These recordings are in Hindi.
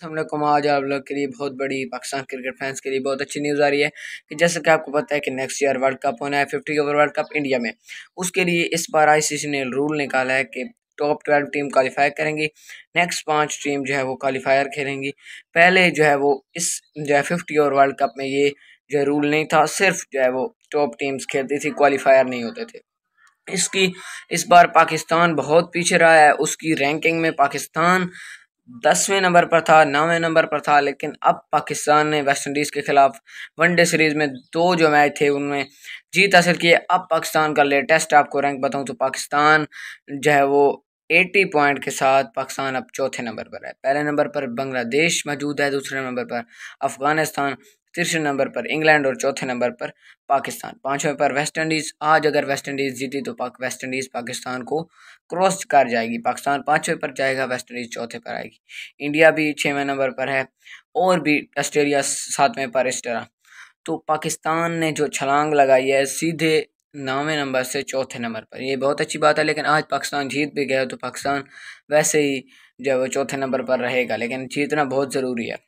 सामने को आज आप लोग के लिए बहुत बड़ी पाकिस्तान क्रिकेट फैंस के लिए बहुत अच्छी न्यूज़ आ रही है कि जैसे कि आपको पता है कि नेक्स्ट ईयर वर्ल्ड कप होना है fifty over world cup India में उसके लिए इस बार आईसीसी ने रूल निकाला है कि टॉप ट्वेल्व टीम क्वालिफाई करेंगी नेक्स्ट पांच टीम जो है वो क्वालिफायर खेलेंगी पहले जो है वो इस जो है फिफ्टी ओवर वर्ल्ड कप में ये जो रूल नहीं था सिर्फ जो है वो टॉप टीम्स खेलती थी क्वालिफायर नहीं होते थे इसकी इस बार पाकिस्तान बहुत पीछे रहा है उसकी रैंकिंग में पाकिस्तान दसवें नंबर पर था नौवें नंबर पर था लेकिन अब पाकिस्तान ने वेस्ट इंडीज़ के ख़िलाफ़ वनडे सीरीज़ में दो जो मैच थे उनमें जीत हासिल की अब पाकिस्तान का लेटेस्ट आपको रैंक बताऊं तो पाकिस्तान जो है वो 80 पॉइंट के साथ पाकिस्तान अब चौथे नंबर पर है पहले नंबर पर बांग्लादेश मौजूद है दूसरे नंबर पर अफगानिस्तान तीसरे नंबर पर इंग्लैंड और चौथे नंबर पर पाकिस्तान पाँचवें पर वेस्ट इंडीज़ आज अगर वेस्ट इंडीज़ जीती तो पाक वेस्ट इंडीज़ पाकिस्तान को क्रॉस कर जाएगी पाकिस्तान पाँचवें पर जाएगा वेस्ट इंडीज़ चौथे पर आएगी इंडिया भी छवें नंबर पर है और भी ऑस्ट्रेलिया सातवें पर इस तरह तो पाकिस्तान ने जो छलांग लगाई है सीधे नौवें नंबर से चौथे नंबर पर ये बहुत अच्छी बात है लेकिन आज पाकिस्तान जीत भी गया तो पाकिस्तान वैसे ही जो है वो चौथे नंबर पर रहेगा लेकिन जीतना बहुत ज़रूरी है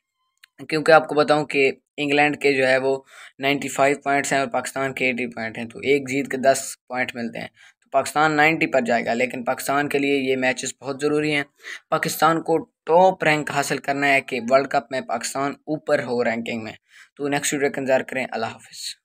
क्योंकि आपको बताऊं कि इंग्लैंड के जो है वो 95 पॉइंट्स हैं और पाकिस्तान के 80 पॉइंट हैं तो एक जीत के 10 पॉइंट मिलते हैं तो पाकिस्तान 90 पर जाएगा लेकिन पाकिस्तान के लिए ये मैचेस बहुत ज़रूरी हैं पाकिस्तान को टॉप रैंक हासिल करना है कि वर्ल्ड कप में पाकिस्तान ऊपर हो रैंकिंग में तो नेक्स्ट वीडियो का इंतजार करें अल्लाह हाफिज़